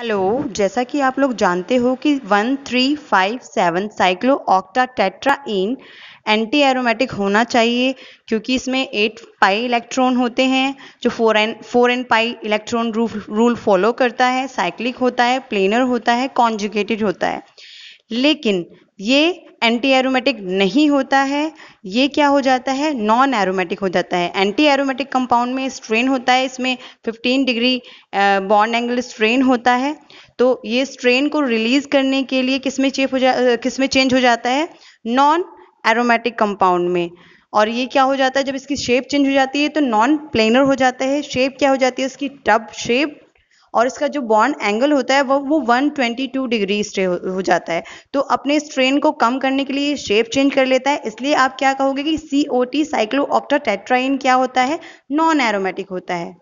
hello जैसा कि आप लोग जानते हो कि 1357 cyclooctatetraene anti aromatic होना चाहिए क्योंकि इसमें एट पाई इलेक्ट्रॉन होते हैं जो four n four n pi electron rule follow करता है साइक्लिक होता है प्लेनर होता है कॉन्जुकेटेड होता है लेकिन ये एंटी एरोमेटिक नहीं होता है ये क्या हो जाता है नॉन एरोमेटिक हो जाता है एंटी एरोमेटिक कंपाउंड में स्ट्रेन होता है इसमें 15 डिग्री बॉन्ड एंगल स्ट्रेन होता है तो ये स्ट्रेन को रिलीज करने के लिए किस में चेप हो जा किस में चेंज हो जाता है नॉन एरोमेटिक कंपाउंड में और ये क्या हो जाता है जब इसकी शेप चेंज हो जाती है तो नॉन प्लेनर हो जाता है शेप क्या हो जाती है इसकी टब शेप और इसका जो बॉन्ड एंगल होता है वो वो 122 डिग्री स्टे हो जाता है तो अपने स्ट्रेन को कम करने के लिए शेप चेंज कर लेता है इसलिए आप क्या कहोगे कि C O T cyclooctatetraene क्या होता है नॉन एरोमेटिक होता है